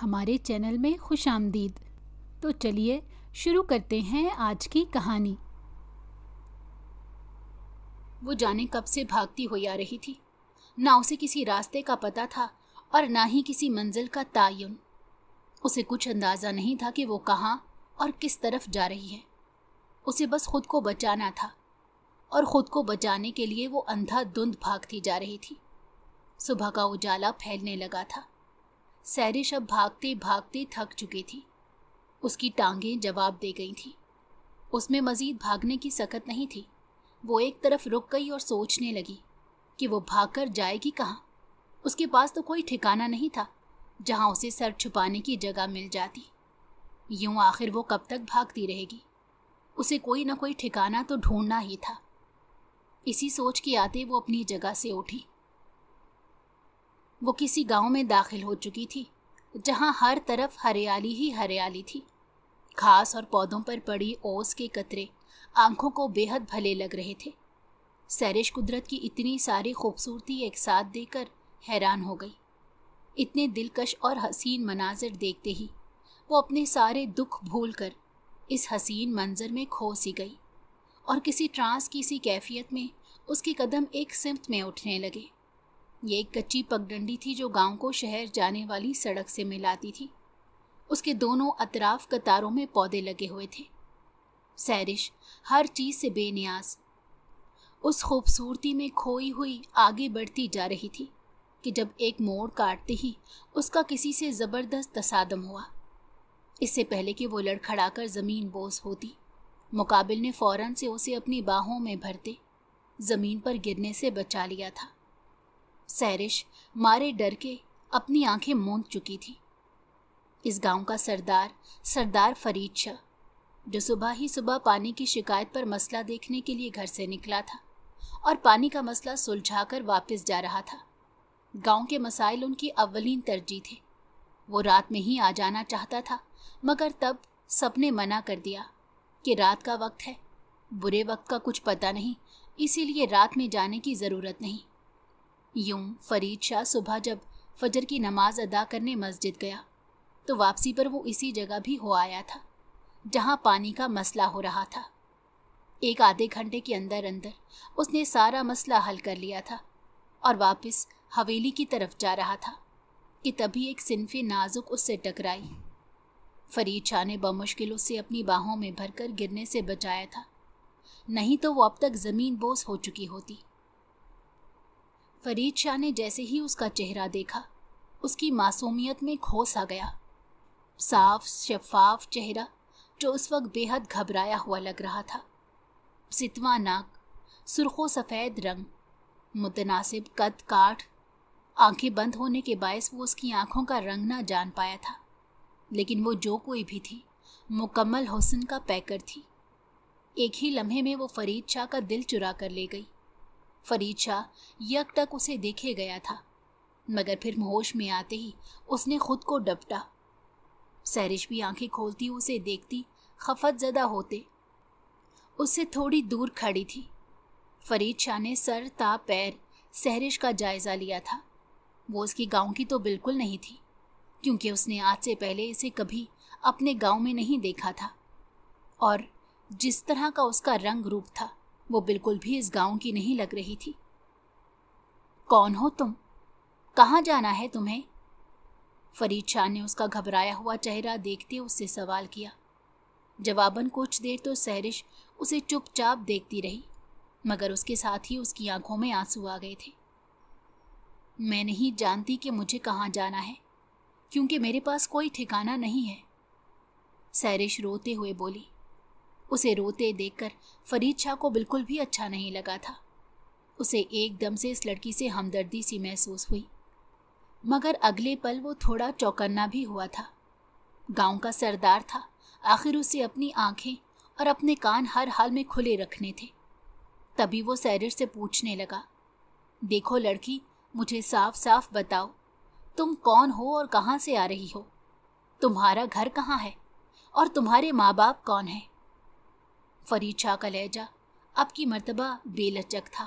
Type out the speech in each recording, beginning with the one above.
हमारे चैनल में खुश आमदीद तो चलिए शुरू करते हैं आज की कहानी वो जाने कब से भागती हुई आ रही थी ना उसे किसी रास्ते का पता था और ना ही किसी मंजिल का तयन उसे कुछ अंदाज़ा नहीं था कि वो कहाँ और किस तरफ जा रही है उसे बस खुद को बचाना था और ख़ुद को बचाने के लिए वो अंधा धुंध भागती जा रही थी सुबह का उजाला फैलने लगा था सैरिश अब भागते भागते थक चुकी थी उसकी टांगें जवाब दे गई थीं उसमें मज़ीद भागने की सकत नहीं थी वो एक तरफ रुक गई और सोचने लगी कि वो भागकर जाएगी कहाँ उसके पास तो कोई ठिकाना नहीं था जहाँ उसे सर छुपाने की जगह मिल जाती यूं आखिर वो कब तक भागती रहेगी उसे कोई ना कोई ठिकाना तो ढूंढना ही था इसी सोच के आते वो अपनी जगह से उठी वो किसी गांव में दाखिल हो चुकी थी जहां हर तरफ हरियाली ही हरियाली थी घास और पौधों पर पड़ी ओस के कतरे आंखों को बेहद भले लग रहे थे सैरिश कुदरत की इतनी सारी खूबसूरती एक साथ देकर हैरान हो गई इतने दिलकश और हसीन मनाजिर देखते ही वो अपने सारे दुख भूल कर इस हसीन मंजर में खो सी गई और किसी ट्रांस की सी कैफियत में उसके कदम एक सिमत में उठने लगे ये एक कच्ची पगडंडी थी जो गांव को शहर जाने वाली सड़क से मिलाती थी उसके दोनों अतराफ कतारों में पौधे लगे हुए थे सैरिश हर चीज़ से बेनियाज उस खूबसूरती में खोई हुई आगे बढ़ती जा रही थी कि जब एक मोड़ काटते ही उसका किसी से ज़बरदस्त तसादम हुआ इससे पहले कि वो लड़खड़ाकर ज़मीन बोस होती मुकाबिल ने फ़ौरन से उसे अपनी बाहों में भरते ज़मीन पर गिरने से बचा लिया था सैरिश मारे डर के अपनी आंखें मूंद चुकी थी इस गांव का सरदार सरदार फरीद शाह जो सुबह ही सुबह पानी की शिकायत पर मसला देखने के लिए घर से निकला था और पानी का मसला सुलझाकर वापस जा रहा था गांव के मसाइल उनकी अवलिन तरजीह थे वो रात में ही आ जाना चाहता था मगर तब सबने मना कर दिया कि रात का वक्त है बुरे वक्त का कुछ पता नहीं इसीलिए रात में जाने की ज़रूरत नहीं यूं फरीद शाह सुबह जब फजर की नमाज अदा करने मस्जिद गया तो वापसी पर वो इसी जगह भी हो आया था जहाँ पानी का मसला हो रहा था एक आधे घंटे के अंदर अंदर उसने सारा मसला हल कर लिया था और वापस हवेली की तरफ जा रहा था कि तभी एक सिनफी नाजुक उससे टकराई फरीद शाह ने बमुश्किल उसे अपनी बाहों में भरकर गिरने से बचाया था नहीं तो वो अब तक ज़मीन बोस हो चुकी होती फरीद शाह ने जैसे ही उसका चेहरा देखा उसकी मासूमियत में घोस आ गया साफ शफाफ चेहरा जो उस वक्त बेहद घबराया हुआ लग रहा था सितवा नाक सुरखो सफ़ेद रंग मुतनासिब कद काठ आंखें बंद होने के बायस वो उसकी आंखों का रंग ना जान पाया था लेकिन वो जो कोई भी थी मुकम्मल हुसन का पैकर थी एक ही लम्हे में वो फरीद शाह का दिल चुरा कर ले गई फरीद शाह यक तक उसे देखे गया था मगर फिर होश में आते ही उसने खुद को डपटा सैरिश भी आंखें खोलती उसे देखती खफत ज़दा होते उससे थोड़ी दूर खड़ी थी फरीद शाह ने सर ता पैर सहरिश का जायज़ा लिया था वो उसकी गांव की तो बिल्कुल नहीं थी क्योंकि उसने आज से पहले इसे कभी अपने गांव में नहीं देखा था और जिस तरह का उसका रंग रूप था वो बिल्कुल भी इस गांव की नहीं लग रही थी कौन हो तुम कहाँ जाना है तुम्हें फरीद शाह ने उसका घबराया हुआ चेहरा देखते उससे सवाल किया जवाबन कुछ देर तो सहरिश उसे चुपचाप देखती रही मगर उसके साथ ही उसकी आंखों में आंसू आ गए थे मैं नहीं जानती कि मुझे कहाँ जाना है क्योंकि मेरे पास कोई ठिकाना नहीं है सैरिश रोते हुए बोली उसे रोते देखकर फरीद शाह को बिल्कुल भी अच्छा नहीं लगा था उसे एकदम से इस लड़की से हमदर्दी सी महसूस हुई मगर अगले पल वो थोड़ा चौकन्ना भी हुआ था गांव का सरदार था आखिर उसे अपनी आंखें और अपने कान हर हाल में खुले रखने थे तभी वो सैरिर से पूछने लगा देखो लड़की मुझे साफ साफ बताओ तुम कौन हो और कहाँ से आ रही हो तुम्हारा घर कहाँ है और तुम्हारे माँ बाप कौन हैं फरीद शाह का लहजा अब की मर्तबा बेलचक था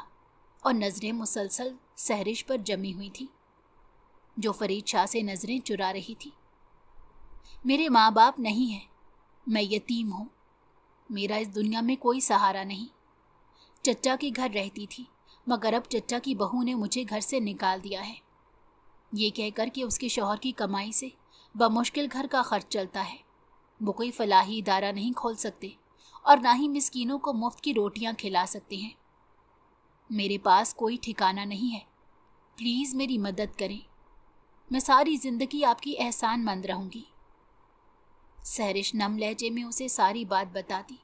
और नज़रें मुसलसल सहरिश पर जमी हुई थी जो फरीद शाह से नज़रें चुरा रही थी मेरे माँ बाप नहीं हैं मैं यतीम हूँ मेरा इस दुनिया में कोई सहारा नहीं चचा के घर रहती थी मगर अब चचा की बहू ने मुझे घर से निकाल दिया है ये कहकर कि उसके शोहर की कमाई से बमुश्किल घर का खर्च चलता है वो कोई फलाही इदारा नहीं खोल सकते और ना ही मिसकीनों को मुफ्त की रोटियां खिला सकते हैं मेरे पास कोई ठिकाना नहीं है प्लीज़ मेरी मदद करें मैं सारी ज़िंदगी आपकी एहसान मंद रहूँगी सहरिश नम लहजे में उसे सारी बात बता दी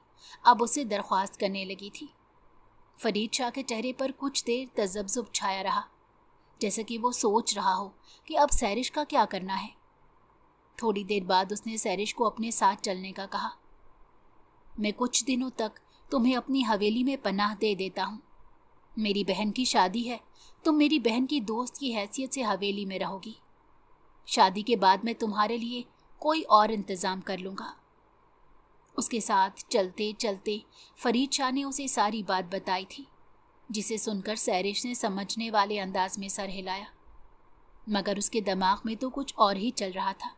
अब उसे दरख्वास्त करने लगी थी फरीद शाह के चेहरे पर कुछ देर तजब्जुब छाया रहा जैसे कि वो सोच रहा हो कि अब सैरिश का क्या करना है थोड़ी देर बाद उसने सैरिश को अपने साथ चलने का कहा मैं कुछ दिनों तक तुम्हें अपनी हवेली में पनाह दे देता हूँ मेरी बहन की शादी है तुम तो मेरी बहन की दोस्त की हैसियत से हवेली में रहोगी शादी के बाद मैं तुम्हारे लिए कोई और इंतज़ाम कर लूँगा उसके साथ चलते चलते फरीद शाह ने उसे सारी बात बताई थी जिसे सुनकर सैरिश ने समझने वाले अंदाज में सर हिलाया मगर उसके दिमाग में तो कुछ और ही चल रहा था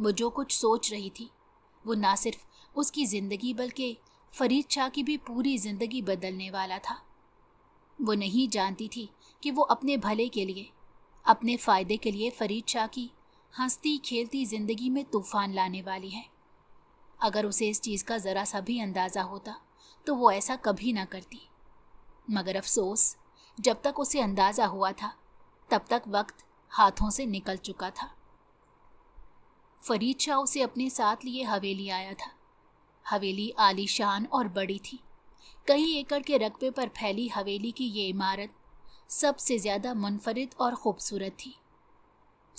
वो जो कुछ सोच रही थी वो ना सिर्फ उसकी ज़िंदगी बल्कि फरीद शाह की भी पूरी ज़िंदगी बदलने वाला था वो नहीं जानती थी कि वो अपने भले के लिए अपने फ़ायदे के लिए फरीद शाह की हंसती खेलती ज़िंदगी में तूफ़ान लाने वाली है अगर उसे इस चीज़ का ज़रा सा भी अंदाज़ा होता तो वो ऐसा कभी ना करती मगर अफसोस जब तक उसे अंदाज़ा हुआ था तब तक वक्त हाथों से निकल चुका था फरीद शाह उसे अपने साथ लिए हवेली आया था हवेली आलीशान और बड़ी थी कई एकड़ के रकबे पर फैली हवेली की ये इमारत सबसे ज़्यादा मुनफरद और ख़ूबसूरत थी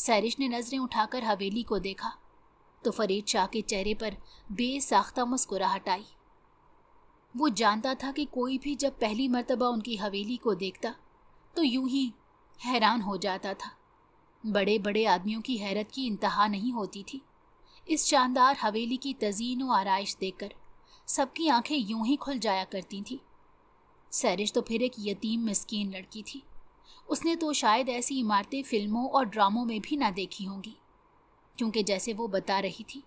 सैरिश ने नज़रें उठाकर हवेली को देखा तो फरीद शाह के चेहरे पर बेसाख्ता मुस्कुराहट आई वो जानता था कि कोई भी जब पहली मर्तबा उनकी हवेली को देखता तो यूं ही हैरान हो जाता था बड़े बड़े आदमियों की हैरत की इंतहा नहीं होती थी इस शानदार हवेली की तजीन व आरइश देखकर सबकी आंखें यूं ही खुल जाया करती थीं सैरिश तो फिर एक यतीम मस्किन लड़की थी उसने तो शायद ऐसी इमारतें फिल्मों और ड्रामों में भी ना देखी होंगी क्योंकि जैसे वो बता रही थी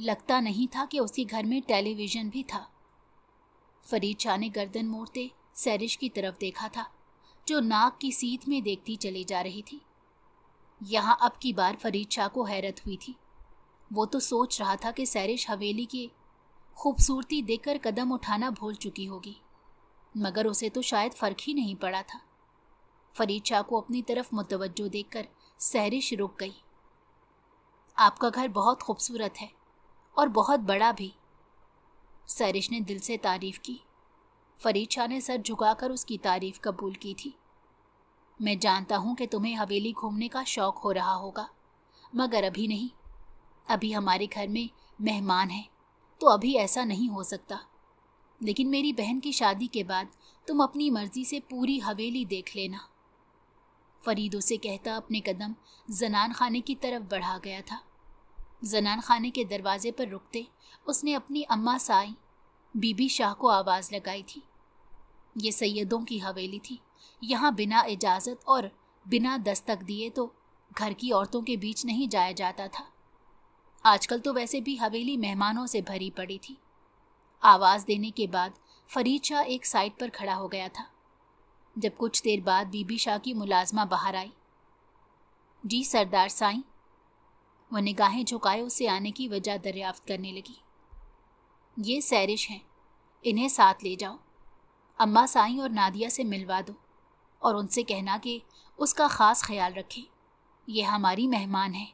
लगता नहीं था कि उसके घर में टेलीविज़न भी था फरीद शाह ने गर्दन मोड़ते सैरिश की तरफ देखा था जो नाक की सीत में देखती चली जा रही थी यहाँ अब की बार फरीद शाह को हैरत हुई थी वो तो सोच रहा था कि सैरिश हवेली की खूबसूरती देखकर कदम उठाना भूल चुकी होगी मगर उसे तो शायद फ़र्क ही नहीं पड़ा था फरीद शाह को अपनी तरफ मुतवजो देखकर सहरिश रुक गई आपका घर बहुत खूबसूरत है और बहुत बड़ा भी सहरिश ने दिल से तारीफ़ की फरीद शाह ने सर झुकाकर उसकी तारीफ़ कबूल की थी मैं जानता हूँ कि तुम्हें हवेली घूमने का शौक़ हो रहा होगा मगर अभी नहीं अभी हमारे घर में मेहमान हैं तो अभी ऐसा नहीं हो सकता लेकिन मेरी बहन की शादी के बाद तुम अपनी मर्जी से पूरी हवेली देख लेना फरीद उसे कहता अपने कदम जनान खाने की तरफ बढ़ा गया था जनान खाने के दरवाजे पर रुकते उसने अपनी अम्मा साई बीबी शाह को आवाज़ लगाई थी ये सैदों की हवेली थी यहाँ बिना इजाज़त और बिना दस्तक दिए तो घर की औरतों के बीच नहीं जाया जाता था आजकल तो वैसे भी हवेली मेहमानों से भरी पड़ी थी आवाज़ देने के बाद फरीद शाह एक साइड पर खड़ा हो गया था जब कुछ देर बाद बीबी शाह की मुलाजमा बाहर आई जी सरदार साईं वह निगाहें झुकाए उसे आने की वजह दरियाफ्त करने लगी ये सैरिश हैं इन्हें साथ ले जाओ अम्मा साईं और नादिया से मिलवा दो और उनसे कहना कि उसका ख़ास ख्याल रखें यह हमारी मेहमान है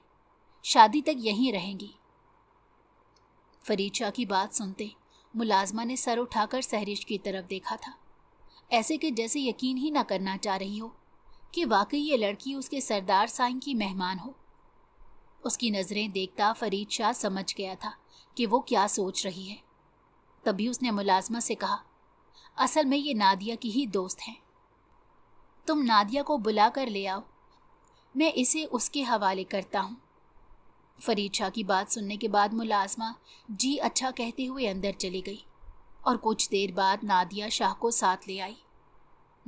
शादी तक यहीं रहेंगी फरीद शाह की बात सुनते मुलाजमा ने सर उठाकर सहरिश की तरफ देखा था ऐसे के जैसे यकीन ही ना करना चाह रही हो कि वाकई ये लड़की उसके सरदार साईं की मेहमान हो उसकी नज़रें देखता फरीद शाह समझ गया था कि वो क्या सोच रही है तभी उसने मुलाजमा से कहा असल में ये नादिया की ही दोस्त हैं तुम नादिया को बुला कर ले आओ मैं इसे उसके हवाले करता हूँ फरीद शाह की बात सुनने के बाद मुलाजमा जी अच्छा कहते हुए अंदर चली गई और कुछ देर बाद नादिया शाह को साथ ले आई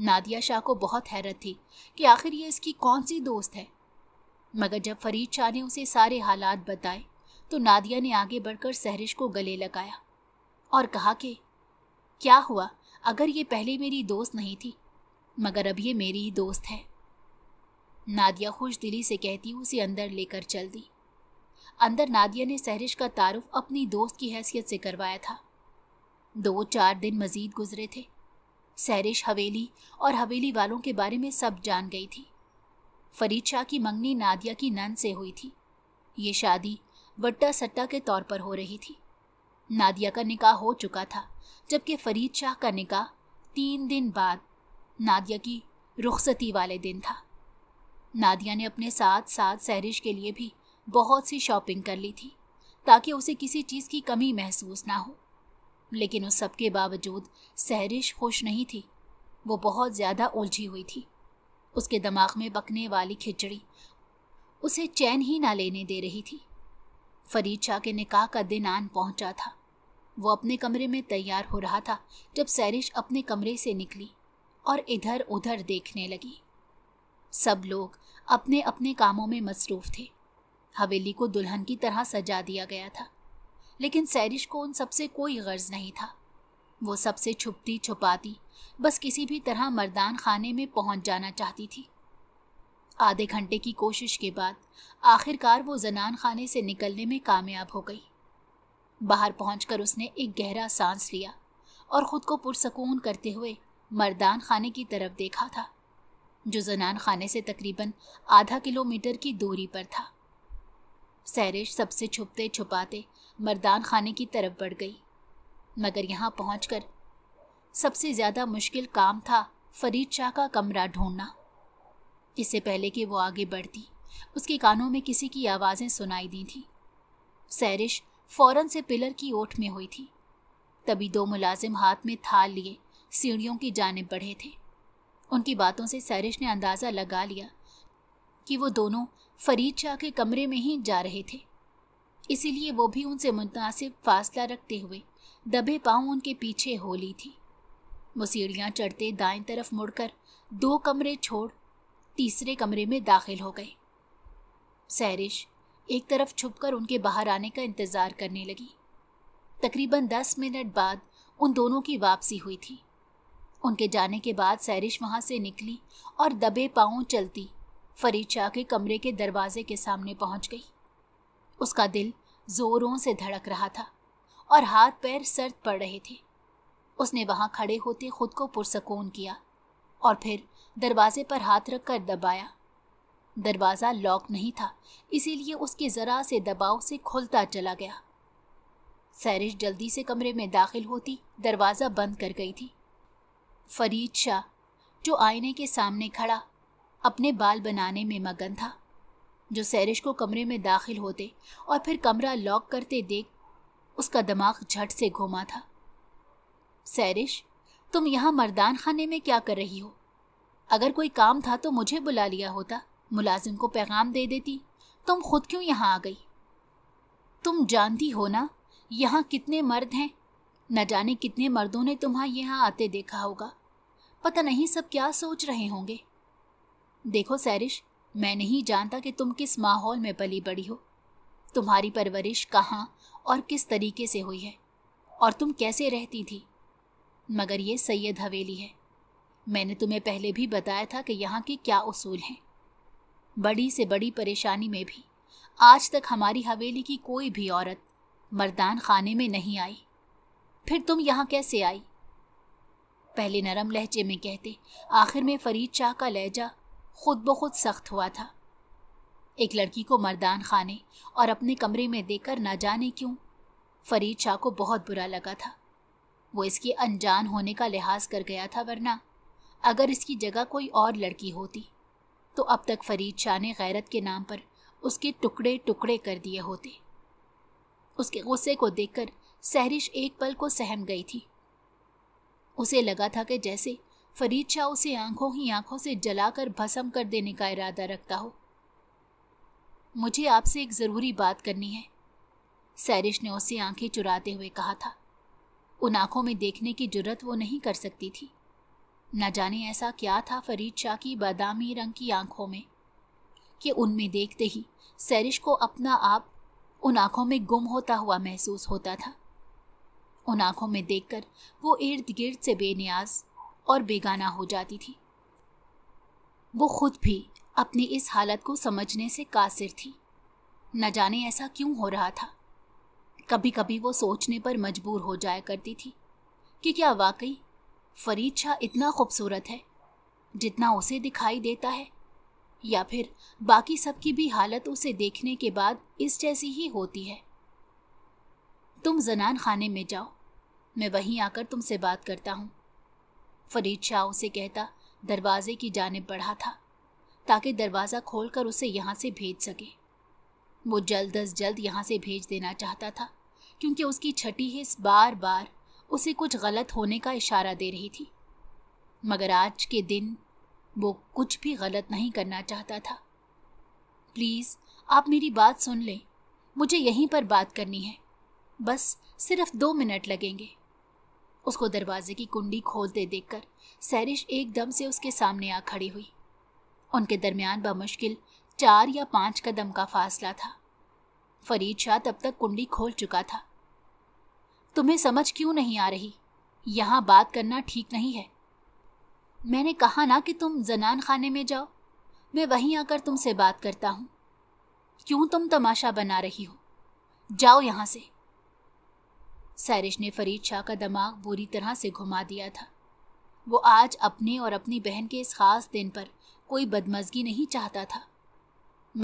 नादिया शाह को बहुत हैरत थी कि आखिर ये इसकी कौन सी दोस्त है मगर जब फरीद शाह ने उसे सारे हालात बताए तो नादिया ने आगे बढ़कर सहरिश को गले लगाया और कहा कि क्या हुआ अगर ये पहले मेरी दोस्त नहीं थी मगर अब ये मेरी ही दोस्त है नादिया खुश दिली से कहती उसे अंदर लेकर चल दी अंदर नादिया ने सहरिश का तारुफ अपनी दोस्त की हैसियत से करवाया था दो चार दिन मज़ीद गुजरे थे सहरिश हवेली और हवेली वालों के बारे में सब जान गई थी फरीद शाह की मंगनी नादिया की नन से हुई थी ये शादी वट्टा सट्टा के तौर पर हो रही थी नादिया का निकाह हो चुका था जबकि फरीद शाह का निकाह तीन दिन बाद नादिया की रुखसती वाले दिन था नादिया ने अपने साथ साथ सहरिश के लिए भी बहुत सी शॉपिंग कर ली थी ताकि उसे किसी चीज़ की कमी महसूस ना हो लेकिन उस सब के बावजूद सहरिश खुश नहीं थी वो बहुत ज़्यादा उलझी हुई थी उसके दिमाग में बकने वाली खिचड़ी उसे चैन ही ना लेने दे रही थी फरीद शाह के निकाह का दिन आन पहुंचा था वो अपने कमरे में तैयार हो रहा था जब सैरिश अपने कमरे से निकली और इधर उधर देखने लगी सब लोग अपने अपने कामों में मसरूफ़ थे हवेली को दुल्हन की तरह सजा दिया गया था लेकिन सैरिश को उन सबसे कोई गर्ज नहीं था वो सबसे छुपती छुपाती बस किसी भी तरह मर्दान खाने में पहुंच जाना चाहती थी आधे घंटे की कोशिश के बाद आखिरकार वो जनान खाने से निकलने में कामयाब हो गई बाहर पहुँच उसने एक गहरा सांस लिया और ख़ुद को पुरसकून करते हुए मर्दान खाने की तरफ देखा था जो जनान खाने से तकरीबन आधा किलोमीटर की दूरी पर था सैरिश सबसे छुपते छुपाते मर्दान खाने की तरफ बढ़ गई मगर यहाँ पहुँच सबसे ज़्यादा मुश्किल काम था फरीद शाह का कमरा ढूंढना इससे पहले कि वो आगे बढ़ती उसके कानों में किसी की आवाज़ें सुनाई दी थीं सैरिश फ़ौरन से पिलर की ओट में हुई थी तभी दो मुलाजिम हाथ में थाल लिए सीढ़ियों की जानब बढ़े थे उनकी बातों से सैरिश ने अंदाज़ा लगा लिया कि वो दोनों फरीद शाह के कमरे में ही जा रहे थे इसीलिए वो भी उनसे मुनासिब फासला रखते हुए दबे पाँव उनके पीछे हो ली थी वो सीढ़ियाँ चढ़ते दाएं तरफ मुड़कर दो कमरे छोड़ तीसरे कमरे में दाखिल हो गए सैरिश एक तरफ छुपकर उनके बाहर आने का इंतज़ार करने लगी तकरीबन दस मिनट बाद उन दोनों की वापसी हुई थी उनके जाने के बाद सैरिश वहाँ से निकली और दबे पाँव चलती फरीद शाह के कमरे के दरवाजे के सामने पहुंच गई उसका दिल जोरों से धड़क रहा था और हाथ पैर सर्द पड़ रहे थे उसने वहां खड़े होते खुद को पुरसकून किया और फिर दरवाजे पर हाथ रखकर दबाया दरवाज़ा लॉक नहीं था इसीलिए उसके ज़रा से दबाव से खुलता चला गया सैरिश जल्दी से कमरे में दाखिल होती दरवाज़ा बंद कर गई थी फरीद शाह जो आईने के सामने खड़ा अपने बाल बनाने में मगन था जो सैरिश को कमरे में दाखिल होते और फिर कमरा लॉक करते देख उसका दिमाग झट से घूमा था सैरिश तुम यहाँ मर्दान खाने में क्या कर रही हो अगर कोई काम था तो मुझे बुला लिया होता मुलाजिम को पैगाम दे देती तुम खुद क्यों यहाँ आ गई तुम जानती हो ना यहाँ कितने मर्द हैं न जाने कितने मर्दों ने तुम्हें यहाँ आते देखा होगा पता नहीं सब क्या सोच रहे होंगे देखो सैरिश मैं नहीं जानता कि तुम किस माहौल में पली बड़ी हो तुम्हारी परवरिश कहाँ और किस तरीके से हुई है और तुम कैसे रहती थी मगर ये सैयद हवेली है मैंने तुम्हें पहले भी बताया था कि यहाँ के क्या उसूल हैं बड़ी से बड़ी परेशानी में भी आज तक हमारी हवेली की कोई भी औरत मर्दान खाने में नहीं आई फिर तुम यहाँ कैसे आई पहले नरम लहजे में कहते आखिर में फरीद शाह का लहजा खुद ब खुद सख्त हुआ था एक लड़की को मर्दान खाने और अपने कमरे में देकर ना जाने क्यों फरीद शाह को बहुत बुरा लगा था वो इसके अनजान होने का लिहाज कर गया था वरना अगर इसकी जगह कोई और लड़की होती तो अब तक फरीद शाह ने गैरत के नाम पर उसके टुकड़े टुकड़े कर दिए होते उसके गुस्से को देखकर सहरिश एक पल को सहम गई थी उसे लगा था कि जैसे फरीद शाह उसे आंखों ही आंखों से जलाकर भस्म कर देने का इरादा रखता हो मुझे आपसे एक ज़रूरी बात करनी है सैरिश ने उसे आंखें चुराते हुए कहा था उन आंखों में देखने की जरूरत वो नहीं कर सकती थी न जाने ऐसा क्या था फरीद शाह की बादामी रंग की आंखों में कि उनमें देखते ही सैरिश को अपना आप उन आंखों में गुम होता हुआ महसूस होता था उन आंखों में देखकर वो इर्द गिर्द से बेनियाज और बेगाना हो जाती थी वो खुद भी अपनी इस हालत को समझने से कासिर थी न जाने ऐसा क्यों हो रहा था कभी कभी वो सोचने पर मजबूर हो जाया करती थी कि क्या वाकई फरीद शाह इतना खूबसूरत है जितना उसे दिखाई देता है या फिर बाकी सबकी भी हालत उसे देखने के बाद इस जैसी ही होती है तुम जनान खाने में जाओ मैं वहीं आकर तुमसे बात करता हूँ फरीद शाह उसे कहता दरवाजे की जानब बढ़ा था ताकि दरवाज़ा खोलकर उसे यहाँ से भेज सके वो जल्द अज जल्द यहाँ से भेज देना चाहता था क्योंकि उसकी छठी हिस्स बार बार उसे कुछ गलत होने का इशारा दे रही थी मगर आज के दिन वो कुछ भी गलत नहीं करना चाहता था प्लीज़ आप मेरी बात सुन लें मुझे यहीं पर बात करनी है बस सिर्फ दो मिनट लगेंगे उसको दरवाजे की कुंडी खोलते देखकर सैरिश एकदम से उसके सामने आ खड़ी हुई उनके दरमियान बमुश्किल चार या पांच कदम का फासला था फरीद शाह तब तक कुंडी खोल चुका था तुम्हें समझ क्यों नहीं आ रही यहाँ बात करना ठीक नहीं है मैंने कहा ना कि तुम जनान खाने में जाओ मैं वहीं आकर तुमसे बात करता हूँ क्यों तुम तमाशा बना रही हो जाओ यहाँ से सैरिश ने फरीद शाह का दिमाग बुरी तरह से घुमा दिया था वो आज अपने और अपनी बहन के इस खास दिन पर कोई बदमजगी नहीं चाहता था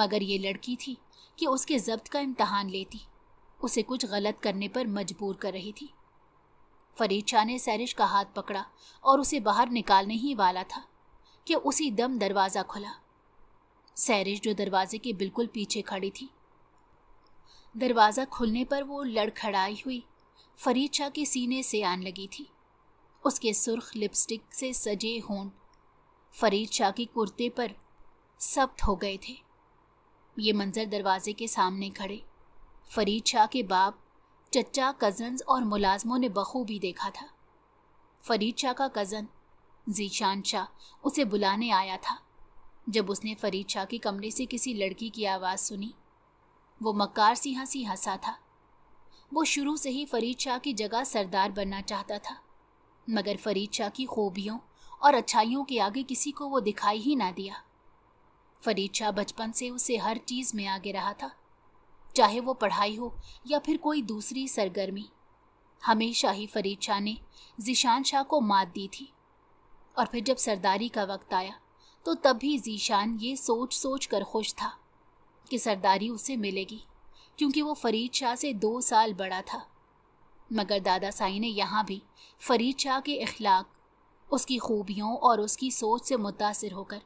मगर ये लड़की थी कि उसके जब्त का इम्तहान लेती उसे कुछ गलत करने पर मजबूर कर रही थी फरीद शाह ने सैरिश का हाथ पकड़ा और उसे बाहर निकालने ही वाला था कि उसी दम दरवाज़ा खुला सैरिश जो दरवाजे के बिल्कुल पीछे खड़ी थी दरवाज़ा खुलने पर वो लड़खड़ाई हुई फरीचा के सीने से आन लगी थी उसके सुर्ख लिपस्टिक से सजे होंठ फरीद शाह के कुर्ते पर सब्त हो गए थे ये मंज़र दरवाजे के सामने खड़े फरीद शाह के बाप चचा कज़न्स और मुलाजमों ने बखूबी देखा था फरीद शाह का कज़न जीशान शाह उसे बुलाने आया था जब उसने फरीद शाह के कमरे से किसी लड़की की आवाज़ सुनी वो मक्कार सी हंसी हंसा था वो शुरू से ही फरीद शाह की जगह सरदार बनना चाहता था मगर फरीद शाह की खूबियों और अच्छाइयों के आगे किसी को वो दिखाई ही ना दिया फरीद शाह बचपन से उसे हर चीज़ में आगे रहा था चाहे वो पढ़ाई हो या फिर कोई दूसरी सरगर्मी हमेशा ही फरीद शाह ने जीशान शाह को मात दी थी और फिर जब सरदारी का वक्त आया तो तब भी जीशान ये सोच सोच कर खुश था कि सरदारी उसे मिलेगी क्योंकि वो फरीद शाह से दो साल बड़ा था मगर दादा साई ने यहाँ भी फरीद शाह के अखलाक उसकी खूबियों और उसकी सोच से मुतासर होकर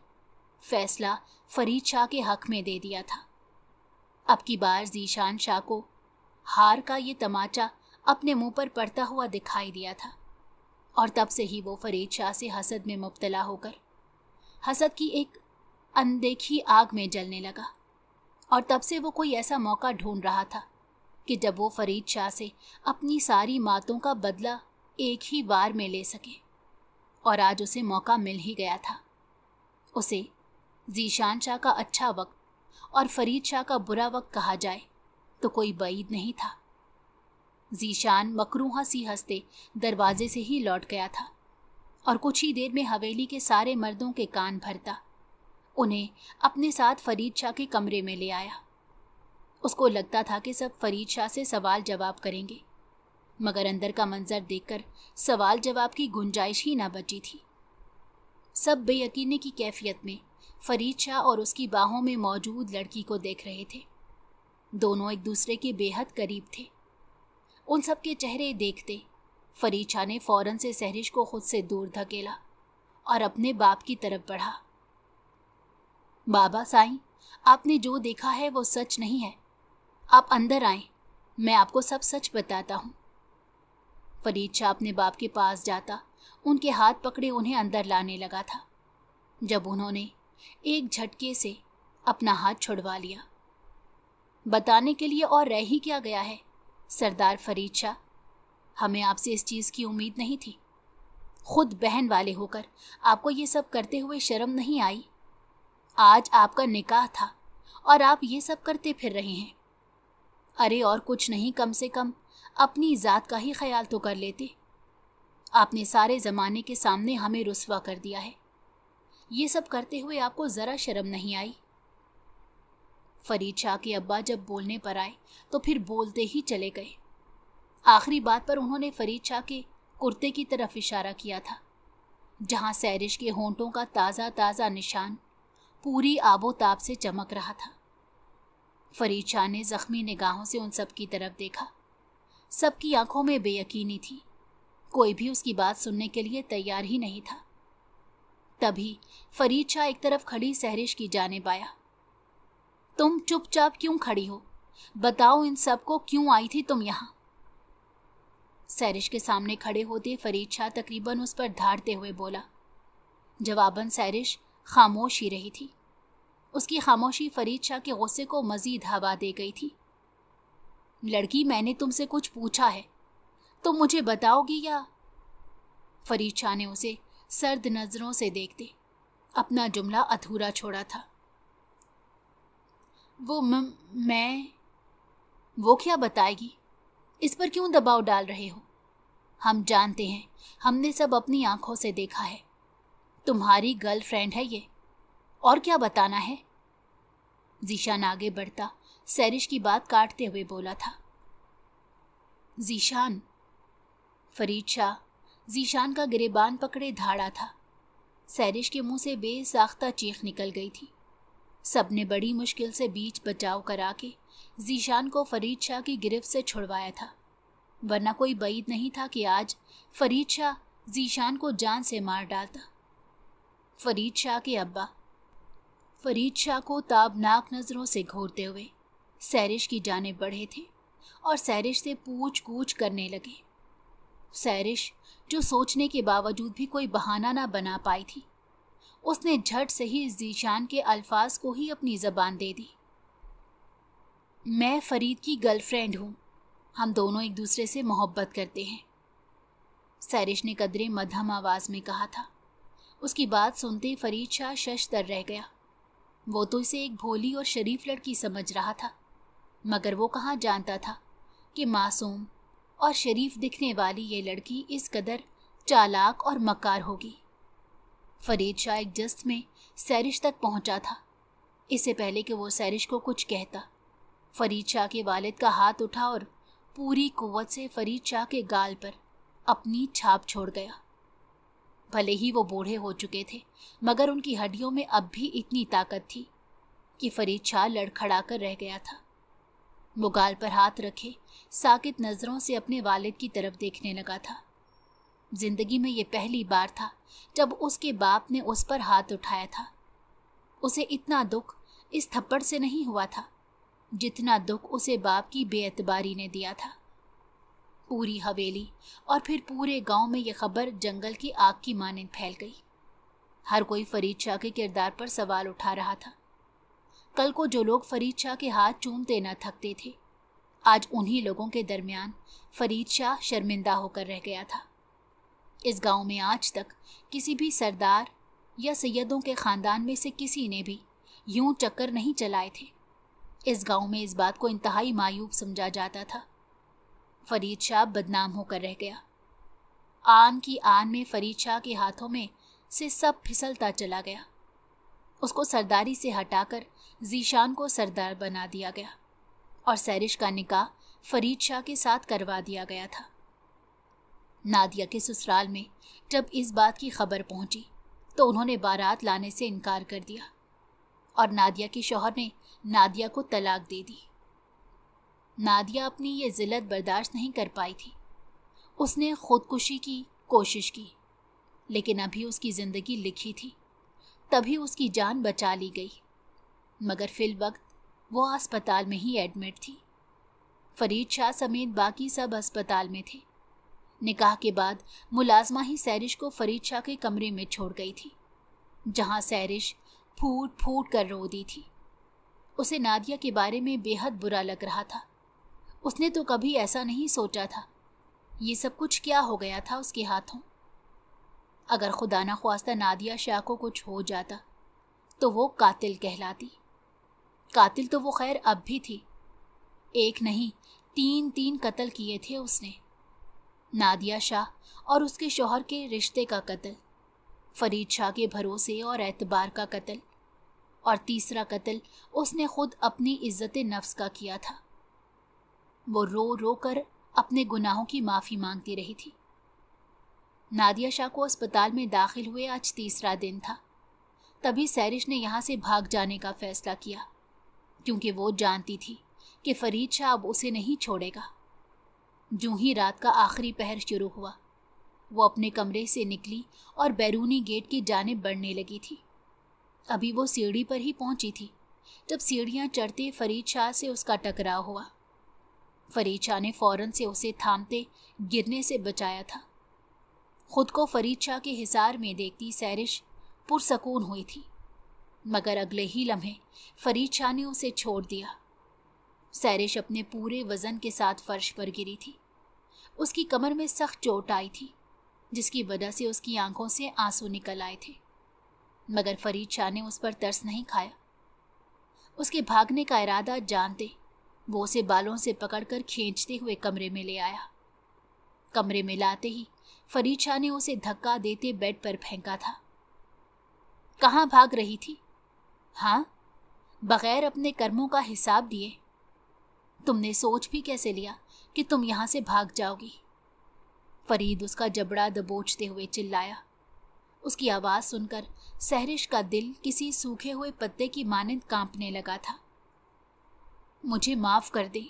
फैसला फरीद शाह के हक में दे दिया था अब की बार जीशान शाह को हार का ये तमाचा अपने मुंह पर पड़ता हुआ दिखाई दिया था और तब से ही वो फरीद शाह से हसद में मुबतला होकर हसद की एक अनदेखी आग में जलने लगा और तब से वो कोई ऐसा मौका ढूंढ रहा था कि जब वो फरीद शाह से अपनी सारी मातों का बदला एक ही बार में ले सके और आज उसे मौका मिल ही गया था उसे जीशान शाह का अच्छा वक्त और फरीद शाह का बुरा वक्त कहा जाए तो कोई बईद नहीं था जीशान मकरू हंसी हंसते दरवाजे से ही लौट गया था और कुछ ही देर में हवेली के सारे मर्दों के कान भरता उन्हें अपने साथ फरीद शाह के कमरे में ले आया उसको लगता था कि सब फरीद शाह से सवाल जवाब करेंगे मगर अंदर का मंजर देखकर सवाल जवाब की गुंजाइश ही ना बची थी सब बेयकीने की कैफियत में फरीद शाह और उसकी बाहों में मौजूद लड़की को देख रहे थे दोनों एक दूसरे के बेहद करीब थे उन सब के चेहरे देखते फरीद शाह ने फ़ौरन से सहरिश को खुद से दूर धकेला और अपने बाप की तरफ बढ़ा बाबा साईं आपने जो देखा है वो सच नहीं है आप अंदर आए मैं आपको सब सच बताता हूँ फरीद शाह अपने बाप के पास जाता उनके हाथ पकड़े उन्हें अंदर लाने लगा था जब उन्होंने एक झटके से अपना हाथ छुड़वा लिया बताने के लिए और रह ही क्या गया है सरदार फरीद शाह हमें आपसे इस चीज़ की उम्मीद नहीं थी खुद बहन वाले होकर आपको ये सब करते हुए शर्म नहीं आई आज आपका निकाह था और आप ये सब करते फिर रहे हैं अरे और कुछ नहीं कम से कम अपनी ज़ात का ही ख्याल तो कर लेते आपने सारे ज़माने के सामने हमें रसवा कर दिया है ये सब करते हुए आपको ज़रा शर्म नहीं आई फरीद शाह के अब्बा जब बोलने पर आए तो फिर बोलते ही चले गए आखिरी बात पर उन्होंने फरीद शाह के कुर्ते की तरफ इशारा किया था जहाँ सैरिश के होंठों का ताज़ा ताज़ा निशान पूरी आबोताब से चमक रहा था फरीद शाह ने जख्मी निगाहों से उन सब की तरफ देखा सबकी आंखों में बेयकीनी थी कोई भी उसकी बात सुनने के लिए तैयार ही नहीं था तभी फरीद शाह एक तरफ खड़ी सहरिश की जानेब आया तुम चुपचाप क्यों खड़ी हो बताओ इन सबको क्यों आई थी तुम यहां सैरिश के सामने खड़े होते फरीद शाह तकरीबन उस पर धाड़ते हुए बोला जवाबन सैरिश खामोश ही रही थी उसकी खामोशी फरीद शाह के गुस्से को मज़ीद हवा दे गई थी लड़की मैंने तुमसे कुछ पूछा है तुम मुझे बताओगी या फरीद शाह ने उसे सर्द नज़रों से देखते अपना जुमला अधूरा छोड़ा था वो म, मैं वो क्या बताएगी इस पर क्यों दबाव डाल रहे हो हम जानते हैं हमने सब अपनी आंखों से देखा है तुम्हारी गर्लफ्रेंड है ये और क्या बताना है जीशान आगे बढ़ता सैरिश की बात काटते हुए बोला था जीशान फरीद शाह जीशान का गिरेबान पकड़े धाड़ा था सैरिश के मुंह से बेसाख्ता चीख निकल गई थी सब ने बड़ी मुश्किल से बीच बचाव करा के जीशान को फरीद शाह की गिरफ्त से छुड़वाया था वरना कोई बईद नहीं था कि आज फरीद शाह जीशान को जान से मार डालता फरीद शाह के अब्बा फरीद शाह को ताबनाक नज़रों से घूरते हुए सैरिश की जाने बढ़े थे और सैरिश से पूछ गूछ करने लगे सैरिश जो सोचने के बावजूद भी कोई बहाना ना बना पाई थी उसने झट से ही जीशान के अल्फाज को ही अपनी ज़बान दे दी मैं फरीद की गर्लफ्रेंड हूँ हम दोनों एक दूसरे से मोहब्बत करते हैं सैरिश ने कदरे मध्यम आवाज़ में कहा था उसकी बात सुनते ही फरीद शाह शशदर रह गया वो तो इसे एक भोली और शरीफ लड़की समझ रहा था मगर वो कहाँ जानता था कि मासूम और शरीफ दिखने वाली ये लड़की इस कदर चालाक और मकार होगी फरीद शाह एक जस्त में सैरिश तक पहुंचा था इससे पहले कि वो सैरिश को कुछ कहता फरीद शाह के वालिद का हाथ उठा और पूरी कुवत से फरीद शाह के गाल पर अपनी छाप छोड़ गया भले ही वो बूढ़े हो चुके थे मगर उनकी हड्डियों में अब भी इतनी ताकत थी कि फरीद शाह लड़खड़ा कर रह गया था मुगाल पर हाथ रखे साकित नज़रों से अपने वालिद की तरफ देखने लगा था जिंदगी में ये पहली बार था जब उसके बाप ने उस पर हाथ उठाया था उसे इतना दुख इस थप्पड़ से नहीं हुआ था जितना दुख उसे बाप की बेअतबारी ने दिया था पूरी हवेली और फिर पूरे गांव में यह खबर जंगल की आग की माने फैल गई हर कोई फरीद शाह के किरदार पर सवाल उठा रहा था कल को जो लोग फरीद शाह के हाथ चूमते न थकते थे आज उन्हीं लोगों के दरमियान फरीद शाह शर्मिंदा होकर रह गया था इस गांव में आज तक किसी भी सरदार या सैयदों के ख़ानदान में से किसी ने भी यूं चक्कर नहीं चलाए थे इस गांव में इस बात को इंतहाई मायूब समझा जाता था फरीद शाह बदनाम होकर रह गया आन की आन में फरीद शाह के हाथों में से सब फिसलता चला गया उसको सरदारी से हटाकर जीशान को सरदार बना दिया गया और सैरिश का निकाह फरीद शाह के साथ करवा दिया गया था नादिया के ससुराल में जब इस बात की खबर पहुंची तो उन्होंने बारात लाने से इनकार कर दिया और नादिया के शोहर ने नादिया को तलाक दे दी नादिया अपनी ये ज़िलत बर्दाश्त नहीं कर पाई थी उसने खुदकुशी की कोशिश की लेकिन अभी उसकी ज़िंदगी लिखी थी तभी उसकी जान बचा ली गई मगर फिल वक्त वो अस्पताल में ही एडमिट थी फरीद शाह समेत बाकी सब अस्पताल में थे निकाह के बाद मुलाजमा ही सैरिश को फरीद शाह के कमरे में छोड़ गई थी जहाँ सैरिश फूट फूट कर रो दी थी उसे नादिया के बारे में बेहद बुरा लग रहा था उसने तो कभी ऐसा नहीं सोचा था ये सब कुछ क्या हो गया था उसके हाथों अगर खुदा ना खास्ता नादिया शाह को कुछ हो जाता तो वो कातिल कहलाती कातिल तो वो खैर अब भी थी एक नहीं तीन तीन कत्ल किए थे उसने नादिया शाह और उसके शोहर के रिश्ते का कत्ल फरीद शाह के भरोसे और एतबार का कत्ल और तीसरा कत्ल उसने खुद अपनी इज्जत नफ्स का किया था वो रो रो कर अपने गुनाहों की माफ़ी मांगती रही थी नादिया शाह को अस्पताल में दाखिल हुए आज तीसरा दिन था तभी सैरिश ने यहाँ से भाग जाने का फैसला किया क्योंकि वो जानती थी कि फरीद शाह अब उसे नहीं छोड़ेगा जूँ ही रात का आखिरी पहर शुरू हुआ वो अपने कमरे से निकली और बैरूनी गेट की जानेब बढ़ने लगी थी अभी वो सीढ़ी पर ही पहुंची थी जब सीढ़ियां चढ़ते फरीद शाह से उसका टकराव हुआ फरीद ने फ़ौरन से उसे थामते गिरने से बचाया था खुद को फरीद शाह के हिसार में देखती सैरिश पुरसकून हुई थी मगर अगले ही लम्हे फरीद शाह ने उसे छोड़ दिया सैरिश अपने पूरे वज़न के साथ फर्श पर गिरी थी उसकी कमर में सख्त चोट आई थी जिसकी वजह से उसकी आंखों से आंसू निकल आए थे मगर फरीद शाह ने उस पर तरस नहीं खाया उसके भागने का इरादा जानते वो उसे बालों से पकड़कर खींचते हुए कमरे में ले आया कमरे में लाते ही फरीचा ने उसे धक्का देते बेड पर फेंका था कहाँ भाग रही थी हाँ बगैर अपने कर्मों का हिसाब दिए तुमने सोच भी कैसे लिया कि तुम यहां से भाग जाओगी फरीद उसका जबड़ा दबोचते हुए चिल्लाया उसकी आवाज़ सुनकर सहरिश का दिल किसी सूखे हुए पत्ते की मानंद कांपने लगा था मुझे माफ़ कर दे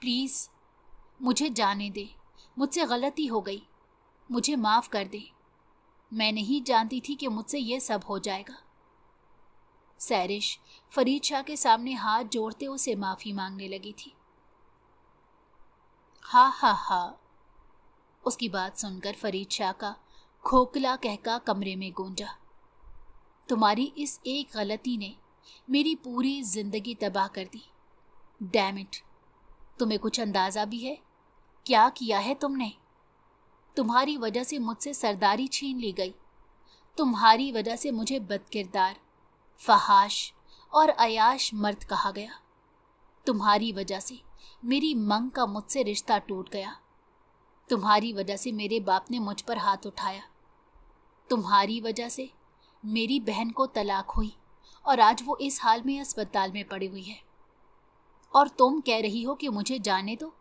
प्लीज़ मुझे जाने दे मुझसे गलती हो गई मुझे माफ़ कर दे मैं नहीं जानती थी कि मुझसे ये सब हो जाएगा सैरिश फरीद शाह के सामने हाथ जोड़ते उसे माफ़ी मांगने लगी थी हा हा हा उसकी बात सुनकर फरीद शाह का खोखला कहका कमरे में गूंजा तुम्हारी इस एक गलती ने मेरी पूरी जिंदगी तबाह कर दी डैम इट तुम्हें कुछ अंदाज़ा भी है क्या किया है तुमने तुम्हारी वजह से मुझसे सरदारी छीन ली गई तुम्हारी वजह से मुझे बदकिरदार फहाश और अयाश मर्द कहा गया तुम्हारी वजह से मेरी मंग का मुझसे रिश्ता टूट गया तुम्हारी वजह से मेरे बाप ने मुझ पर हाथ उठाया तुम्हारी वजह से मेरी बहन को तलाक हुई और आज वो इस हाल में अस्पताल में पड़ी हुई है और तुम कह रही हो कि मुझे जाने दो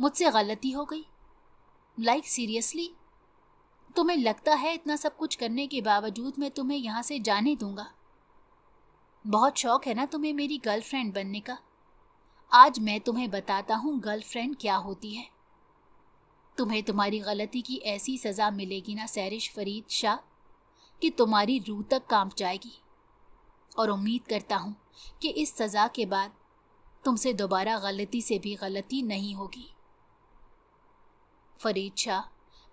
मुझसे गलती हो गई लाइक like, सीरियसली तुम्हें लगता है इतना सब कुछ करने के बावजूद मैं तुम्हें यहाँ से जाने दूंगा बहुत शौक है ना तुम्हें मेरी गर्लफ्रेंड बनने का आज मैं तुम्हें बताता हूँ गर्लफ्रेंड क्या होती है तुम्हें तुम्हारी गलती की ऐसी सज़ा मिलेगी ना सैरिश फरीद शाह कि तुम्हारी रूह तक कांप जाएगी और उम्मीद करता हूँ कि इस सज़ा के बाद तुमसे दोबारा गलती से भी गलती नहीं होगी फरीद शाह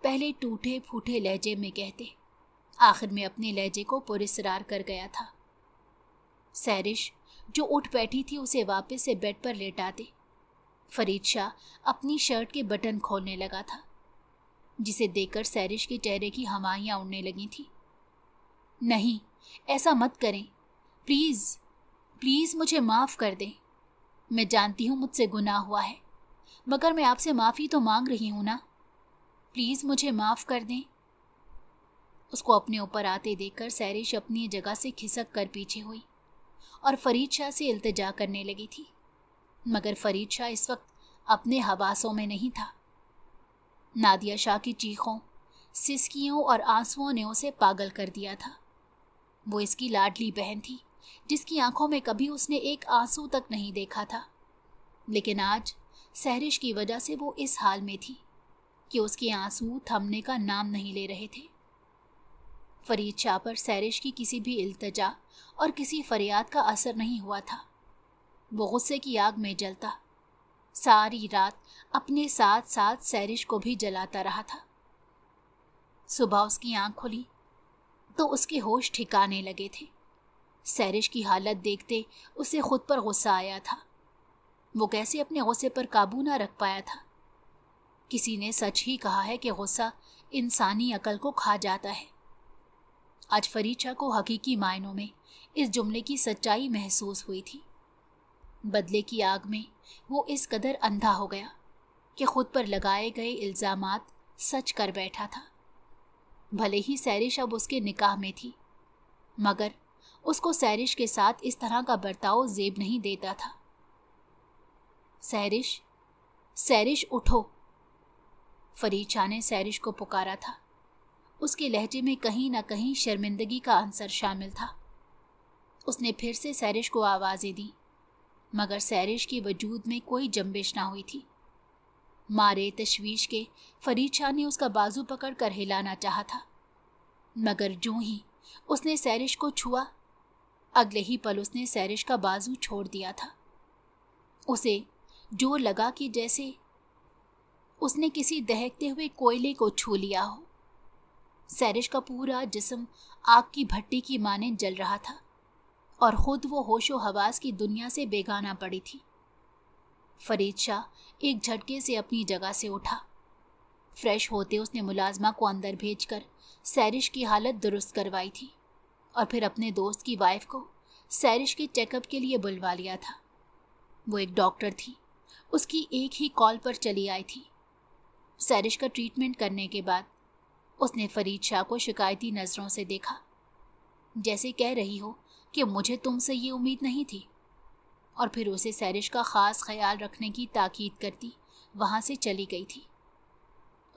पहले टूटे फूटे लहजे में कहते आखिर में अपने लहजे को पुरस्रार कर गया था सैरिश जो उठ बैठी थी उसे वापस से बेड पर लेटा दे फरीद शाह अपनी शर्ट के बटन खोलने लगा था जिसे देखकर सैरिश के चेहरे की हवाइयाँ उड़ने लगी थी नहीं ऐसा मत करें प्लीज़ प्लीज़ मुझे माफ़ कर दें मैं जानती हूँ मुझसे गुनाह हुआ है मगर मैं आपसे माफ़ी तो मांग रही हूँ ना प्लीज़ मुझे माफ़ कर दें उसको अपने ऊपर आते देखकर सैरिश अपनी जगह से खिसक कर पीछे हुई और फरीद शाह से इल्तजा करने लगी थी मगर फरीद शाह इस वक्त अपने हवासों में नहीं था नादिया शाह की चीखों सिसकियों और आंसुओं ने उसे पागल कर दिया था वो इसकी लाडली बहन थी जिसकी आंखों में कभी उसने एक आंसू तक नहीं देखा था लेकिन आज सहरिश की वजह से वो इस हाल में थी कि उसके आंसू थमने का नाम नहीं ले रहे थे फरीद शाह पर सहरिश की किसी भी इल्तजा और किसी फरियाद का असर नहीं हुआ था वो गुस्से की आग में जलता सारी रात अपने साथ साथ सैरिश को भी जलाता रहा था सुबह उसकी आंख खुली तो उसके होश ठिकाने लगे थे सैरिश की हालत देखते उसे खुद पर गुस्सा आया था वो कैसे अपने गुस्से पर काबू ना रख पाया था किसी ने सच ही कहा है कि गुस्सा इंसानी अकल को खा जाता है आज फरीचा को हकीकी मायनों में इस जुमले की सच्चाई महसूस हुई थी बदले की आग में वो इस कदर अंधा हो गया कि खुद पर लगाए गए इल्ज़ाम सच कर बैठा था भले ही सैरिश अब उसके निकाह में थी मगर उसको सैरिश के साथ इस तरह का बर्ताव जेब नहीं देता था सैरिश सैरिश उठो फरीद शाह ने सैरिश को पुकारा था उसके लहजे में कहीं ना कहीं शर्मिंदगी का अंसर शामिल था उसने फिर से सैरिश को आवाज़ें दी मगर सैरिश के वजूद में कोई जम्बिश ना हुई थी मारे तशवीश के फरीद शाह ने उसका बाजू पकड़ कर हिलाना चाहा था मगर जूं ही उसने सैरिश को छुआ अगले ही पल उसने सैरिश का बाजू छोड़ दिया था उसे जो लगा कि जैसे उसने किसी दहकते हुए कोयले को छू लिया हो सैरिश का पूरा जिसम आग की भट्टी की माने जल रहा था और खुद वो होशो हवास की दुनिया से बेगाना पड़ी थी फरीद शाह एक झटके से अपनी जगह से उठा फ्रेश होते उसने मुलाजमा को अंदर भेजकर सैरिश की हालत दुरुस्त करवाई थी और फिर अपने दोस्त की वाइफ को सैरिश के चेकअप के लिए बुलवा लिया था वो एक डॉक्टर थी उसकी एक ही कॉल पर चली आई थी सैरिश का ट्रीटमेंट करने के बाद उसने फरीद शाह को शिकायती नज़रों से देखा जैसे कह रही हो कि मुझे तुमसे ये उम्मीद नहीं थी और फिर उसे सैरिश का ख़ास ख्याल रखने की ताकीद करती वहाँ से चली गई थी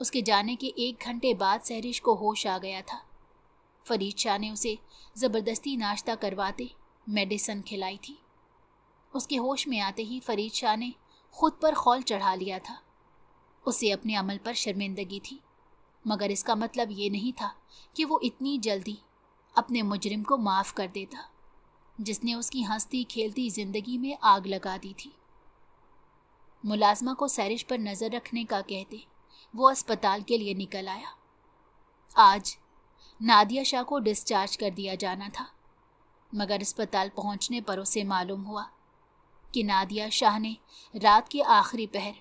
उसके जाने के एक घंटे बाद सैरिश को होश आ गया था फरीद शाह ने उसे ज़बरदस्ती नाश्ता करवाते मेडिसन खिलाई थी उसके होश में आते ही फरीद शाह ने खुद पर खौल चढ़ा लिया था उसे अपने अमल पर शर्मिंदगी थी मगर इसका मतलब ये नहीं था कि वो इतनी जल्दी अपने मुजरिम को माफ़ कर देता जिसने उसकी हंसती खेलती ज़िंदगी में आग लगा दी थी मुलाजमा को सैरिश पर नज़र रखने का कहते वो अस्पताल के लिए निकल आया आज नादिया शाह को डिस्चार्ज कर दिया जाना था मगर अस्पताल पहुंचने पर उसे मालूम हुआ कि नादिया शाह ने रात के आखिरी पहर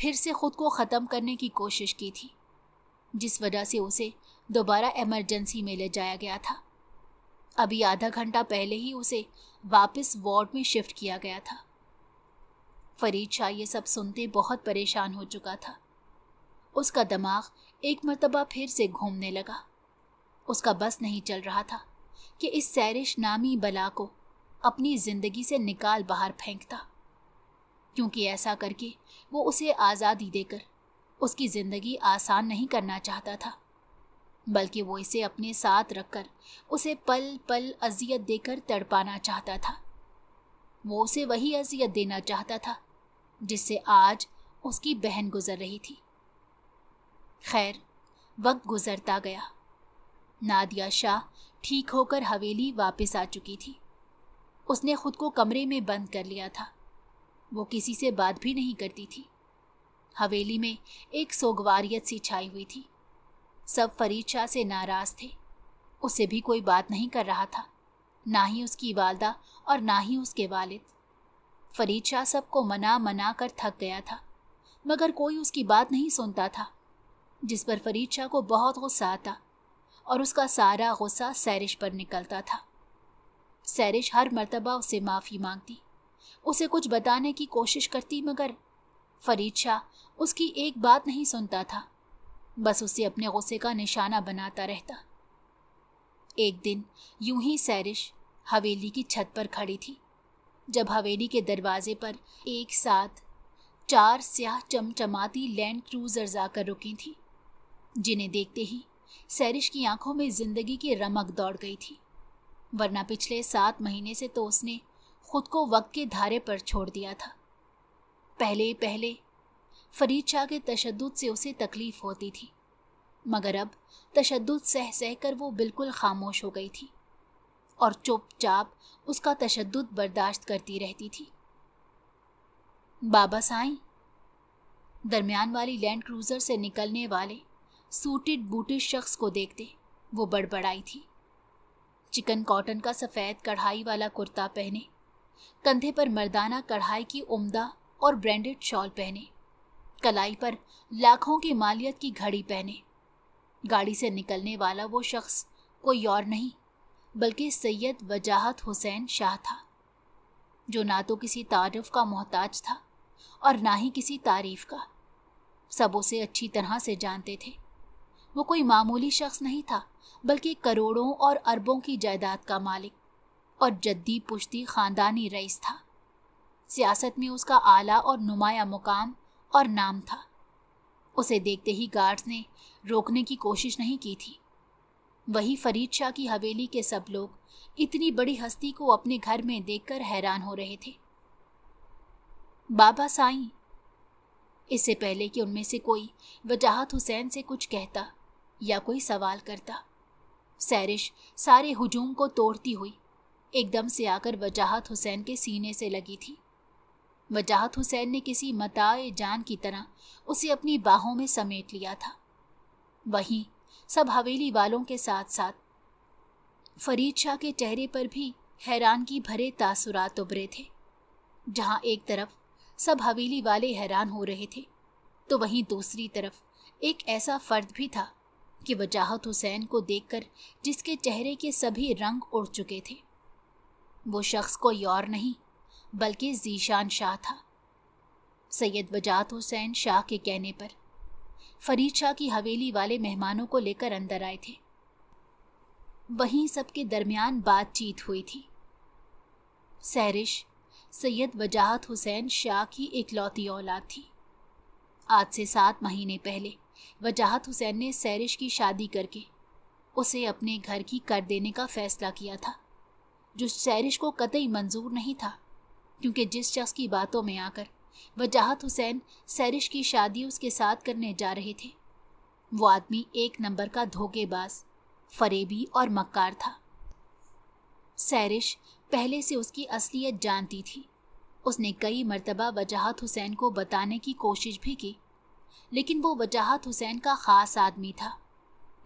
फिर से ख़ुद को ख़त्म करने की कोशिश की थी जिस वजह से उसे दोबारा एमरजेंसी में ले जाया गया था अभी आधा घंटा पहले ही उसे वापस वार्ड में शिफ्ट किया गया था फरीद शाह ये सब सुनते बहुत परेशान हो चुका था उसका दिमाग एक मरतबा फिर से घूमने लगा उसका बस नहीं चल रहा था कि इस सैरिश नामी बला को अपनी ज़िंदगी से निकाल बाहर फेंकता क्योंकि ऐसा करके वो उसे आज़ादी देकर उसकी ज़िंदगी आसान नहीं करना चाहता था बल्कि वो इसे अपने साथ रखकर उसे पल पल अजियत देकर तड़पाना चाहता था वो उसे वही अजियत देना चाहता था जिससे आज उसकी बहन गुजर रही थी खैर वक्त गुजरता गया नादिया शाह ठीक होकर हवेली वापस आ चुकी थी उसने खुद को कमरे में बंद कर लिया था वो किसी से बात भी नहीं करती थी हवेली में एक सोगवारियत सी छाई हुई थी सब फरीद शाह से नाराज़ थे उसे भी कोई बात नहीं कर रहा था ना ही उसकी वालदा और ना ही उसके वालिद फरीद शाह सबको मना मना कर थक गया था मगर कोई उसकी बात नहीं सुनता था जिस पर फरीद शाह को बहुत गुस्सा आता और उसका सारा गुस्सा सैरिश पर निकलता था सैरिश हर मर्तबा उसे माफ़ी मांगती उसे कुछ बताने की कोशिश करती मगर फरीद शाह उसकी एक बात नहीं सुनता था बस उसे अपने गुस्से का निशाना बनाता रहता एक दिन यूं ही सैरिश हवेली की छत पर खड़ी थी जब हवेली के दरवाजे पर एक साथ चार स्याह चमचमाती लैंड क्रूजर्स आकर रुकी थी जिन्हें देखते ही सैरिश की आंखों में जिंदगी की रमक दौड़ गई थी वरना पिछले सात महीने से तो उसने खुद को वक्त के धारे पर छोड़ दिया था पहले पहले फरीद शाह के तशद से उसे तकलीफ होती थी मगर अब तशद सह सह कर वो बिल्कुल खामोश हो गई थी और चुपचाप उसका तशद बर्दाश्त करती रहती थी बाबा साई दरमियान वाली लैंड क्रूज़र से निकलने वाले सूटेड बूटे शख्स को देखते वो बड़बड़ाई थी चिकन कॉटन का सफ़ेद कढ़ाई वाला कुर्ता पहने कंधे पर मर्दाना कढ़ाई की उम्दा और ब्रांडेड शॉल पहने कलाई पर लाखों की मालियत की घड़ी पहने गाड़ी से निकलने वाला वो शख्स कोई और नहीं बल्कि सैयद वजाहत हुसैन शाह था जो ना तो किसी तारफ का मोहताज था और ना ही किसी तारीफ का सब उसे अच्छी तरह से जानते थे वो कोई मामूली शख्स नहीं था बल्कि करोड़ों और अरबों की जायदाद का मालिक और जद्दी पुश्ती ख़ानदानी रईस था सियासत में उसका आला और नुमाया मुकाम और नाम था उसे देखते ही गार्ड्स ने रोकने की कोशिश नहीं की थी वही फरीद शाह की हवेली के सब लोग इतनी बड़ी हस्ती को अपने घर में देखकर हैरान हो रहे थे बाबा साईं इससे पहले कि उनमें से कोई वजाहत हुसैन से कुछ कहता या कोई सवाल करता सैरिश सारे हजूम को तोड़ती हुई एकदम से आकर वजाहत हुसैन के सीने से लगी थी वजाहत हुसैन ने किसी मताए जान की तरह उसे अपनी बाहों में समेट लिया था वहीं सब हवेली वालों के साथ साथ फरीद शाह के चेहरे पर भी हैरानगी भरे तासुरात उभरे थे जहां एक तरफ सब हवेली वाले हैरान हो रहे थे तो वहीं दूसरी तरफ एक ऐसा फर्द भी था कि वजाहत तो हुसैन को देखकर जिसके चेहरे के सभी रंग उड़ चुके थे वो शख्स कोई और नहीं बल्कि जीशान शाह था सैयद वजात हुसैन शाह के कहने पर फरीद शाह की हवेली वाले मेहमानों को लेकर अंदर आए थे वहीं सबके दरमियान बातचीत हुई थी सैरिश सैयद वजाहत हुसैन शाह की इकलौती औलाद थी आज से सात महीने पहले वजाहत हुसैन ने सैरिश की शादी करके उसे अपने घर की कर देने का फैसला किया था जो सैरिश को कतई मंजूर नहीं था क्योंकि जिस शख्स की बातों में आकर वजाहत हुसैन सैरिश की शादी उसके साथ करने जा रहे थे वो आदमी एक नंबर का धोखेबाज फरेबी और मक्कार था सैरिश पहले से उसकी असलियत जानती थी उसने कई मर्तबा वजाहत हुसैन को बताने की कोशिश भी की लेकिन वो वजाहत हुसैन का ख़ास आदमी था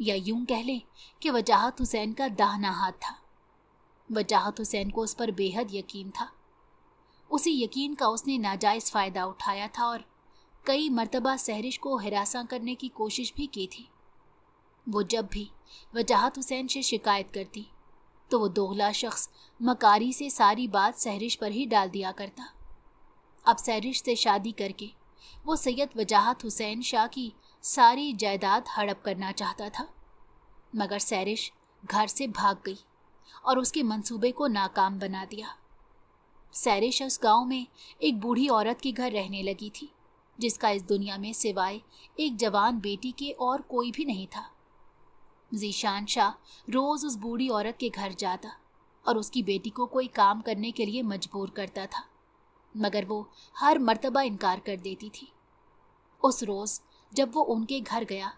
या यूं कह लें कि वजाहत हुसैन का दाहना हाथ था वजाहत हुसैन को उस पर बेहद यकीन था उसी यकीन का उसने नाजायज़ फ़ायदा उठाया था और कई मरतबा सहरिश को हिरासा करने की कोशिश भी की थी वो जब भी वजाहत हुसैन से शिकायत करती तो वो दोगला शख्स मकारी से सारी बात सहरिश पर ही डाल दिया करता अब सहरिश से शादी करके वो सैयद वजाहत हुसैन शाह की सारी जायदाद हड़प करना चाहता था मगर सैरिश घर से भाग गई और उसके मंसूबे को नाकाम बना दिया सैरिश उस गांव में एक बूढ़ी औरत के घर रहने लगी थी जिसका इस दुनिया में सिवाय एक जवान बेटी के और कोई भी नहीं था जीशान शाह रोज़ उस बूढ़ी औरत के घर जाता और उसकी बेटी को कोई काम करने के लिए मजबूर करता था मगर वो हर मर्तबा इनकार कर देती थी उस रोज़ जब वो उनके घर गया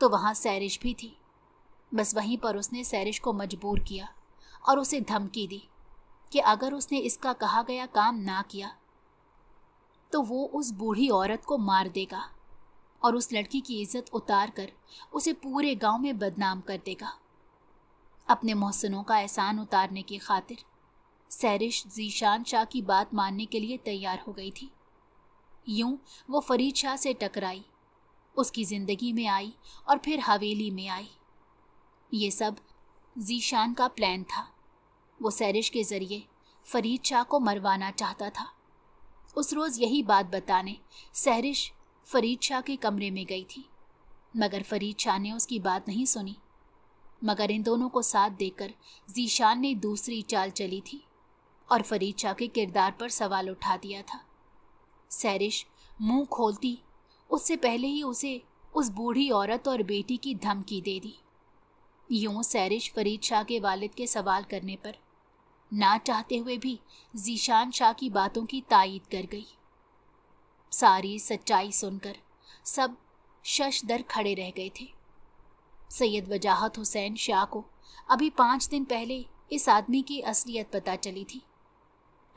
तो वहाँ सैरिश भी थी बस वहीं पर उसने सैरिश को मजबूर किया और उसे धमकी दी कि अगर उसने इसका कहा गया काम ना किया तो वो उस बूढ़ी औरत को मार देगा और उस लड़की की इज्जत उतार कर उसे पूरे गांव में बदनाम कर देगा अपने मोहसनों का एहसान उतारने की खातिर सैरिश जीशान शाह की बात मानने के लिए तैयार हो गई थी यूं वो फरीद शाह से टकराई उसकी ज़िंदगी में आई और फिर हवेली में आई ये सब जीशान का प्लान था वो सैरिश के ज़रिए फरीद शाह को मरवाना चाहता था उस रोज़ यही बात बताने सहरिश फरीद शाह के कमरे में गई थी मगर फरीद शाह ने उसकी बात नहीं सुनी मगर इन दोनों को साथ देकर जीशान ने दूसरी चाल चली थी और फरीद शाह के किरदार पर सवाल उठा दिया था सैरिश मुंह खोलती उससे पहले ही उसे उस बूढ़ी औरत और बेटी की धमकी दे दी यूं सैरिश फरीद शाह के वालिद के सवाल करने पर ना चाहते हुए भी जीशान शाह की बातों की तायद कर गई सारी सच्चाई सुनकर सब शश दर खड़े रह गए थे सैयद वजाहत हुसैन शाह को अभी पाँच दिन पहले इस आदमी की असलियत पता चली थी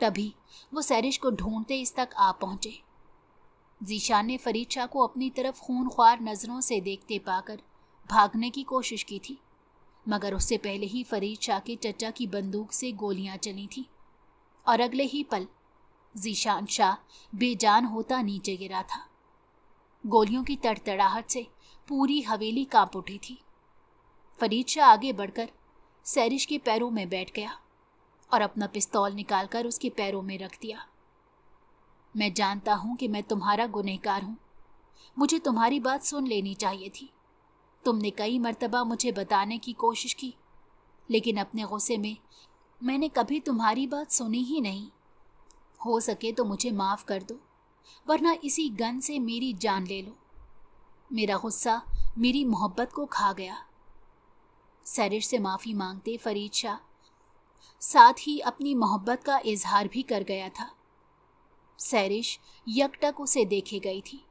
तभी वो सैरिश को ढूंढते इस तक आ पहुंचे जीशान ने फरीद शाह को अपनी तरफ खून ख्वार नज़रों से देखते पाकर भागने की कोशिश की थी मगर उससे पहले ही फरीद शाह के चचा की बंदूक से गोलियां चली थीं और अगले ही पल जीशान शाह बेजान होता नीचे गिरा था गोलियों की तड़तड़ाहट से पूरी हवेली कांप उठी थी फरीद शाह आगे बढ़कर सैरिश के पैरों में बैठ गया और अपना पिस्तौल निकालकर उसके पैरों में रख दिया मैं जानता हूं कि मैं तुम्हारा गुनहगार हूं मुझे तुम्हारी बात सुन लेनी चाहिए थी तुमने कई मर्तबा मुझे बताने की कोशिश की लेकिन अपने गुस्से में मैंने कभी तुम्हारी बात सुनी ही नहीं हो सके तो मुझे माफ़ कर दो वरना इसी गन से मेरी जान ले लो मेरा गुस्सा मेरी मोहब्बत को खा गया सरिश से माफ़ी मांगते फरीद शाह साथ ही अपनी मोहब्बत का इजहार भी कर गया था सैरिश यकटक उसे देखे गई थी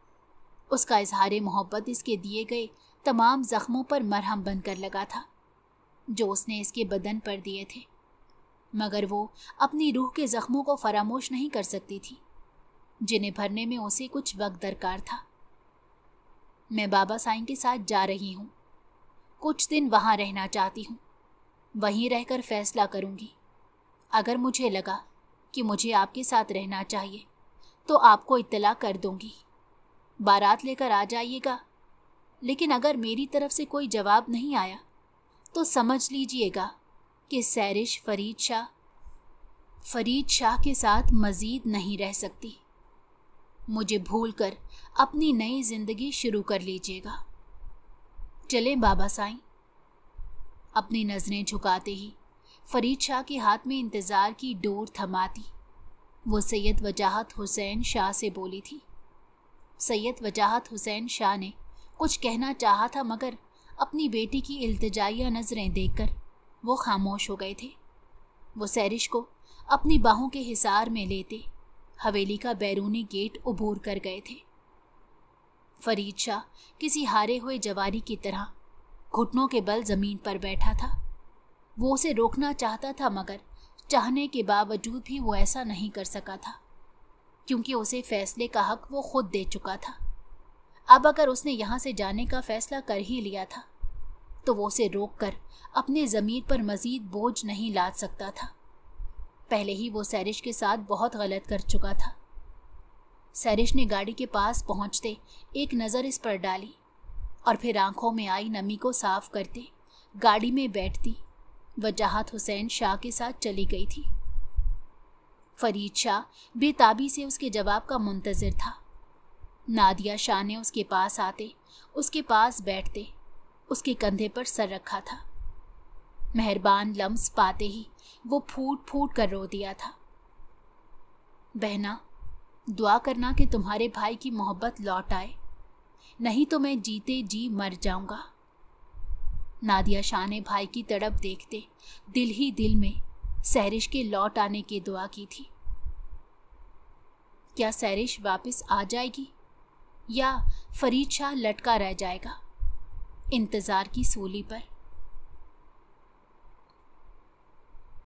उसका इजहार मोहब्बत इसके दिए गए तमाम ज़ख्मों पर मरहम बनकर लगा था जो उसने इसके बदन पर दिए थे मगर वो अपनी रूह के ज़ख्मों को फरामोश नहीं कर सकती थी जिन्हें भरने में उसे कुछ वक्त दरकार था मैं बाबा साईं के साथ जा रही हूँ कुछ दिन वहाँ रहना चाहती हूँ वहीं रहकर फैसला करूँगी अगर मुझे लगा कि मुझे आपके साथ रहना चाहिए तो आपको इत्तला कर दूंगी बारात लेकर आ जाइएगा लेकिन अगर मेरी तरफ से कोई जवाब नहीं आया तो समझ लीजिएगा कि सैरिश फरीद शाह फरीद शाह के साथ मज़ीद नहीं रह सकती मुझे भूल कर अपनी नई ज़िंदगी शुरू कर लीजिएगा चलें बाबा साईं अपनी नज़रें झुकाते ही फरीद शाह के हाथ में इंतज़ार की डोर थमाती वो सैयद वजाहत हुसैन शाह से बोली थी सैयद वजाहत हुसैन शाह ने कुछ कहना चाहा था मगर अपनी बेटी की अल्तजाइया नज़रें देखकर वो खामोश हो गए थे वो सैरिश को अपनी बाहों के हिसार में लेते हवेली का बैरूनी गेट उबूर कर गए थे फरीद शाह किसी हारे हुए जवारी की तरह घुटनों के बल जमीन पर बैठा था वो उसे रोकना चाहता था मगर चाहने के बावजूद भी वो ऐसा नहीं कर सका था क्योंकि उसे फैसले का हक वो खुद दे चुका था अब अगर उसने यहाँ से जाने का फैसला कर ही लिया था तो वो उसे रोक कर अपने ज़मीर पर मज़ीद बोझ नहीं लाद सकता था पहले ही वो सैरिश के साथ बहुत गलत कर चुका था सैरिश ने गाड़ी के पास पहुँचते एक नज़र इस पर डाली और फिर आंखों में आई नमी को साफ करते गाड़ी में बैठती वजाहत हुसैन शाह के साथ चली गई थी फरीद शाह बेताबी से उसके जवाब का मुंतज़र था नादिया शाह ने उसके पास आते उसके पास बैठते उसके कंधे पर सर रखा था मेहरबान लम्स पाते ही वो फूट फूट कर रो दिया था बहना दुआ करना कि तुम्हारे भाई की मोहब्बत लौट आए नहीं तो मैं जीते जी मर जाऊंगा नादिया शाह ने भाई की तड़प देखते दिल ही दिल में सैरिश के लौट आने की दुआ की थी क्या सैरिश वापस आ जाएगी या फरीद शाह लटका रह जाएगा इंतज़ार की सोली पर